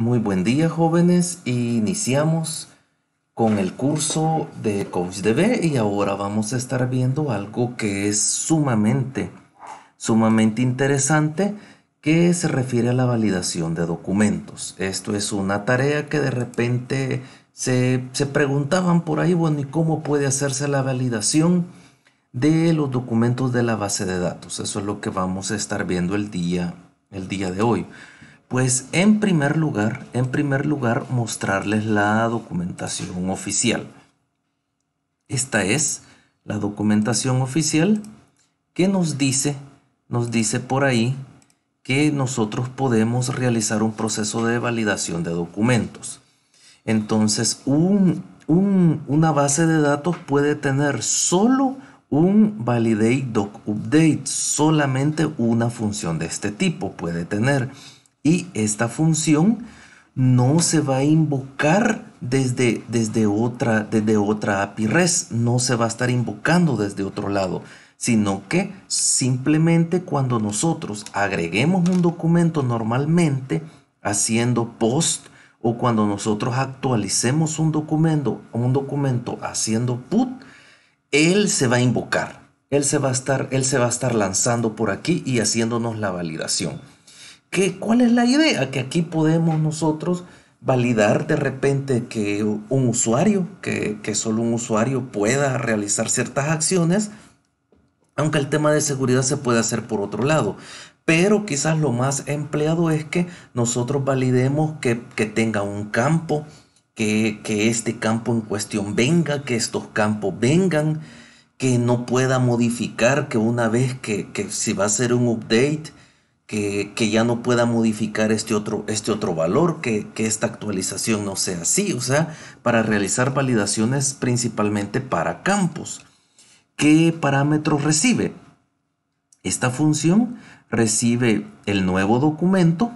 Muy buen día jóvenes, iniciamos con el curso de CoachDB y ahora vamos a estar viendo algo que es sumamente, sumamente interesante que se refiere a la validación de documentos. Esto es una tarea que de repente se, preguntaban por ahí, bueno, ¿y cómo puede hacerse la validación de los documentos de la base de datos? Eso es lo que vamos a estar viendo el día, el día de hoy. Pues en primer lugar, en primer lugar mostrarles la documentación oficial. Esta es la documentación oficial que nos dice, nos dice por ahí que nosotros podemos realizar un proceso de validación de documentos. Entonces, una base de datos puede tener solo un validate doc update, solamente una función de este tipo puede tener. Y esta función no se va a invocar desde, desde, otra, desde API REST, no se va a estar invocando desde otro lado, sino que simplemente cuando nosotros agreguemos un documento normalmente haciendo post o cuando nosotros actualicemos un documento, un documento haciendo put, él se va a invocar, él se va a estar, él se va a estar lanzando por aquí y haciéndonos la validación. ¿Qué, ¿Cuál es la idea? Que aquí podemos nosotros validar de repente que un usuario, que, que solo un usuario pueda realizar ciertas acciones, aunque el tema de seguridad se puede hacer por otro lado. Pero quizás lo más empleado es que nosotros validemos que, tenga un campo, que, este campo en cuestión venga, que estos campos vengan, que no pueda modificar, que una vez que, que si va a ser un update, que, ya no pueda modificar este otro, este otro valor, que, que, esta actualización no sea así, o sea, para realizar validaciones principalmente para campos. ¿Qué parámetros recibe? Esta función recibe el nuevo documento,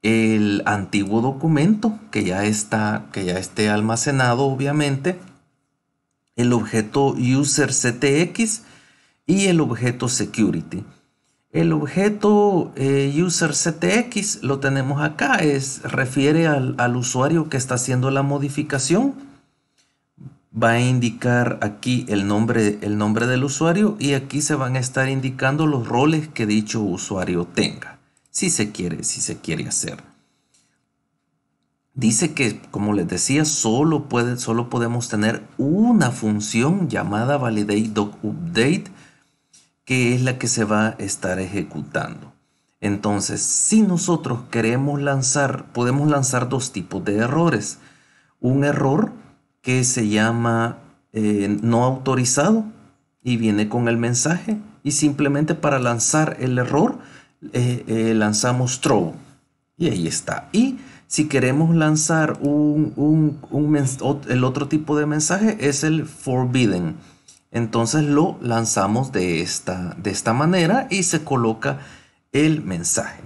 el antiguo documento, que ya está, que ya esté almacenado, obviamente, el objeto user y el objeto security. El objeto eh, UserCTX lo tenemos acá, es, refiere al, usuario que está haciendo la modificación. Va a indicar aquí el nombre, el nombre del usuario y aquí se van a estar indicando los roles que dicho usuario tenga. Si se quiere, si se quiere hacer. Dice que, como les decía, solo, puede, solo podemos tener una función llamada validate.update que es la que se va a estar ejecutando. Entonces, si nosotros queremos lanzar, podemos lanzar dos tipos de errores. Un error que se llama eh, no autorizado y viene con el mensaje y simplemente para lanzar el error eh, eh, lanzamos throw y ahí está. Y si queremos lanzar un, el otro tipo de mensaje es el forbidden entonces lo lanzamos de esta, manera y se coloca el mensaje.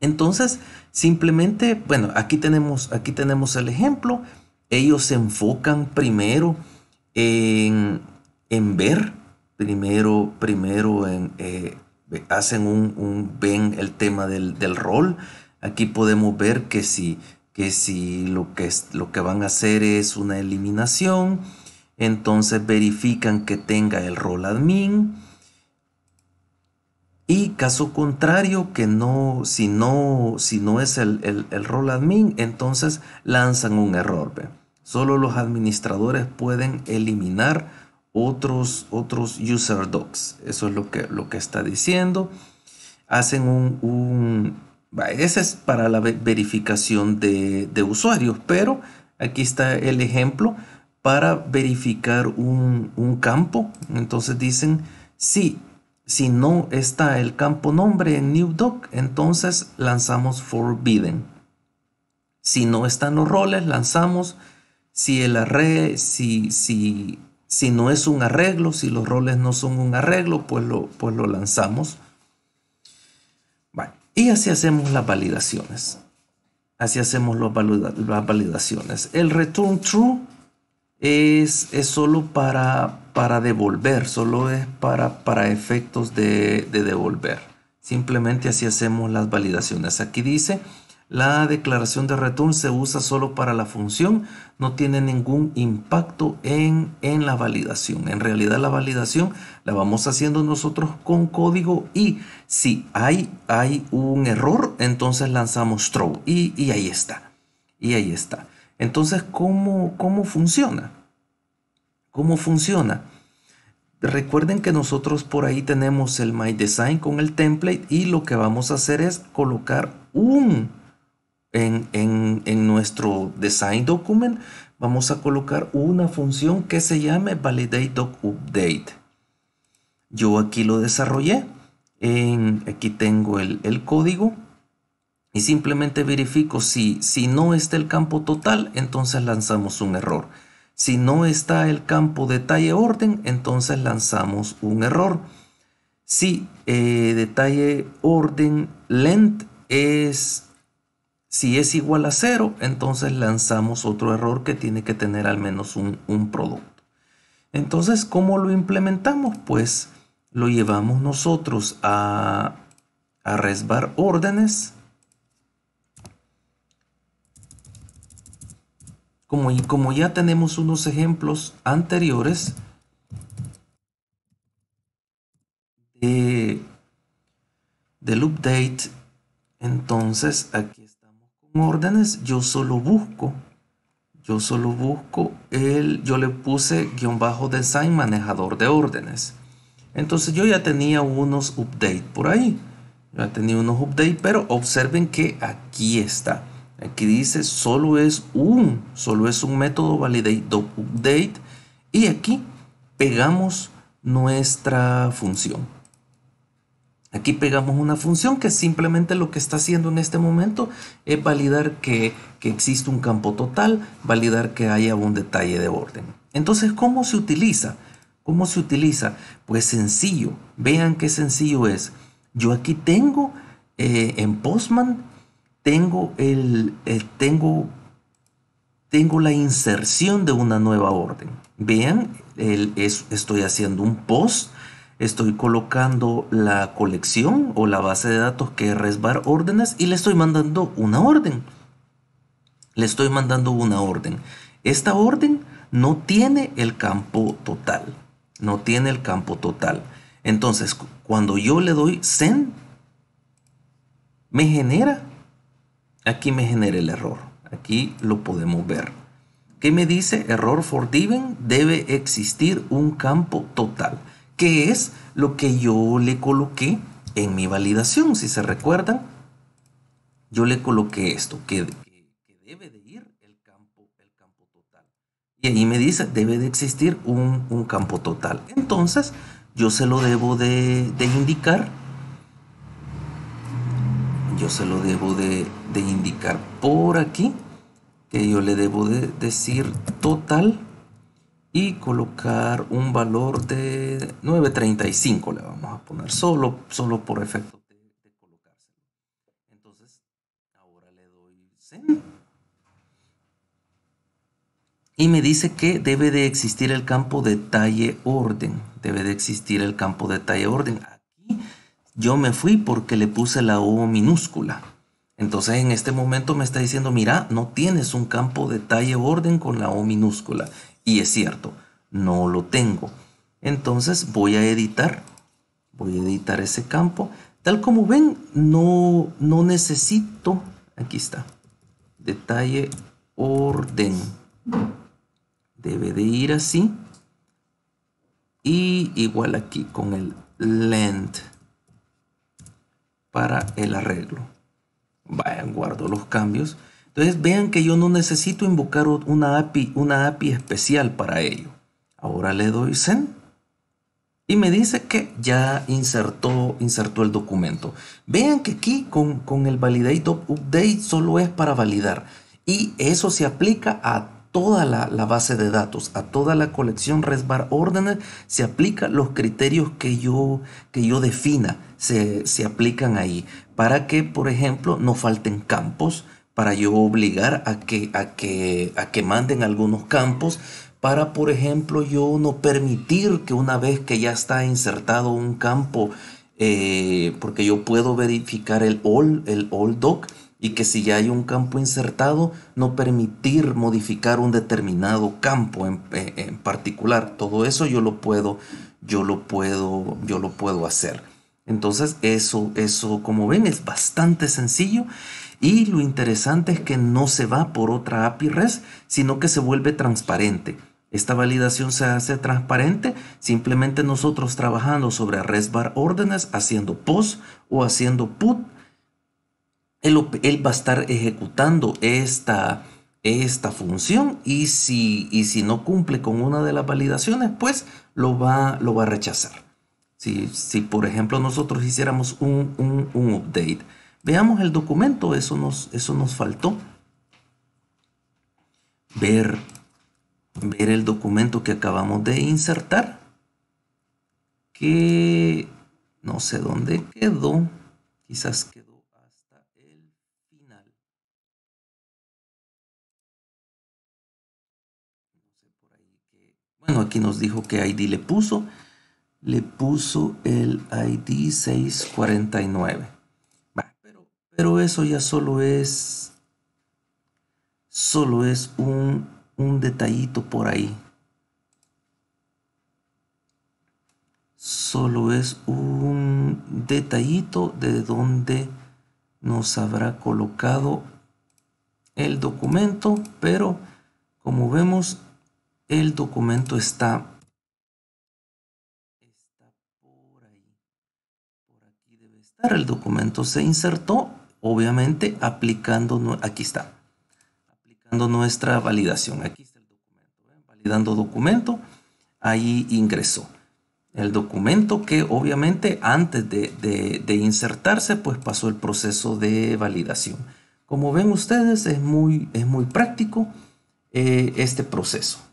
Entonces, simplemente, bueno, aquí tenemos, aquí tenemos el ejemplo. Ellos se enfocan primero en, ver, primero, primero en, eh, hacen un, ven el tema del, rol. Aquí podemos ver que si, que si lo, lo que van a hacer es una eliminación, entonces verifican que tenga el rol admin y caso contrario que no si no si no es el, el, rol admin entonces lanzan un error solo los administradores pueden eliminar otros otros user docs eso es lo que lo que está diciendo hacen un, ese es para la verificación de, de usuarios pero aquí está el ejemplo para verificar un, campo. Entonces dicen, sí, si no está el campo nombre en new doc, entonces lanzamos forbidden. Si no están los roles, lanzamos si el array si, si, si no es un arreglo, si los roles no son un arreglo, pues lo, pues lo lanzamos. Y así hacemos las validaciones. Así hacemos las validaciones. El return true es, solo para, devolver, solo es para, para efectos de, de devolver. Simplemente así hacemos las validaciones. Aquí dice, la declaración de return se usa solo para la función, no tiene ningún impacto en, en la validación. En realidad la validación la vamos haciendo nosotros con código y si hay, hay un error, entonces lanzamos throw y, y ahí está. Y ahí está. Entonces, ¿cómo, cómo funciona? ¿Cómo funciona? Recuerden que nosotros por ahí tenemos el My Design con el template y lo que vamos a hacer es colocar un en, en, nuestro Design Document. Vamos a colocar una función que se llame Validate Update. Yo aquí lo desarrollé. En, aquí tengo el código y simplemente verifico si, si no está el campo total, entonces lanzamos un error. Si no está el campo detalle orden, entonces lanzamos un error. Si eh, detalle orden length es, si es igual a cero, entonces lanzamos otro error que tiene que tener al menos un, producto. Entonces, ¿cómo lo implementamos? Pues lo llevamos nosotros a, a resbar órdenes Como, y como ya tenemos unos ejemplos anteriores de, del update, entonces aquí estamos con órdenes. Yo solo busco, yo solo busco el, yo le puse guión bajo design manejador de órdenes. Entonces yo ya tenía unos update por ahí. ya tenía unos update, pero observen que aquí está. Aquí dice solo es un, solo es un método validate update y aquí pegamos nuestra función. Aquí pegamos una función que simplemente lo que está haciendo en este momento es validar que, existe un campo total, validar que haya un detalle de orden. Entonces, ¿cómo se utiliza? ¿Cómo se utiliza? Pues sencillo. Vean qué sencillo es. Yo aquí tengo eh, en Postman tengo, el, tengo, tengo la inserción de una nueva orden. Vean, estoy haciendo un post, estoy colocando la colección o la base de datos que es resbar órdenes y le estoy mandando una orden. Le estoy mandando una orden. Esta orden no tiene el campo total. No tiene el campo total. Entonces, cuando yo le doy send, me genera Aquí me genera el error. Aquí lo podemos ver. ¿Qué me dice? Error for forgiven. Debe existir un campo total, que es lo que yo le coloqué en mi validación. Si se recuerdan, yo le coloqué esto, que, debe de ir el campo, total. Y ahí me dice, debe de existir un, campo total. Entonces, yo se lo debo de indicar yo se lo debo de, indicar por aquí, que yo le debo de decir total y colocar un valor de 9.35 le vamos a poner solo, solo por efecto de, Entonces, ahora le doy Y me dice que debe de existir el campo detalle orden. Debe de existir el campo detalle orden yo me fui porque le puse la O minúscula. Entonces en este momento me está diciendo, mira, no tienes un campo detalle orden con la O minúscula. Y es cierto, no lo tengo. Entonces voy a editar, voy a editar ese campo. Tal como ven, no, no necesito, aquí está, detalle orden. Debe de ir así. Y igual aquí con el length para el arreglo. Vayan, guardo los cambios. Entonces vean que yo no necesito invocar una API, una API especial para ello. Ahora le doy send y me dice que ya insertó, insertó el documento. Vean que aquí con, con el validate update solo es para validar y eso se aplica a toda la, base de datos, a toda la colección Resbar Ordener, se aplican los criterios que yo, que yo defina, se, aplican ahí, para que, por ejemplo, no falten campos, para yo obligar a que, a que, a que manden algunos campos, para, por ejemplo, yo no permitir que una vez que ya está insertado un campo, eh, porque yo puedo verificar el all, el all doc, y que si ya hay un campo insertado, no permitir modificar un determinado campo en, particular. Todo eso yo lo puedo, yo lo puedo, yo lo puedo hacer. Entonces, eso, eso, como ven, es bastante sencillo. Y lo interesante es que no se va por otra API REST, sino que se vuelve transparente. Esta validación se hace transparente, simplemente nosotros trabajando sobre REST bar órdenes, haciendo POST o haciendo PUT, él, va a estar ejecutando esta, esta función y si, si no cumple con una de las validaciones, pues lo va, lo va a rechazar. Si, por ejemplo nosotros hiciéramos un, update, veamos el documento, eso nos, eso nos faltó. Ver, ver el documento que acabamos de insertar, que no sé dónde quedó, quizás quedó Bueno, aquí nos dijo que ID le puso. Le puso el ID 649. pero, eso ya solo es... Solo es un, un detallito por ahí. Solo es un detallito de donde nos habrá colocado el documento. Pero como vemos el documento está, por ahí. Por aquí debe estar. El documento se insertó, obviamente, aplicando, aquí está, aplicando nuestra validación. Aquí está el documento, validando documento, ahí ingresó. El documento que obviamente antes de, insertarse, pues pasó el proceso de validación. Como ven ustedes, es muy, es muy práctico eh, este proceso.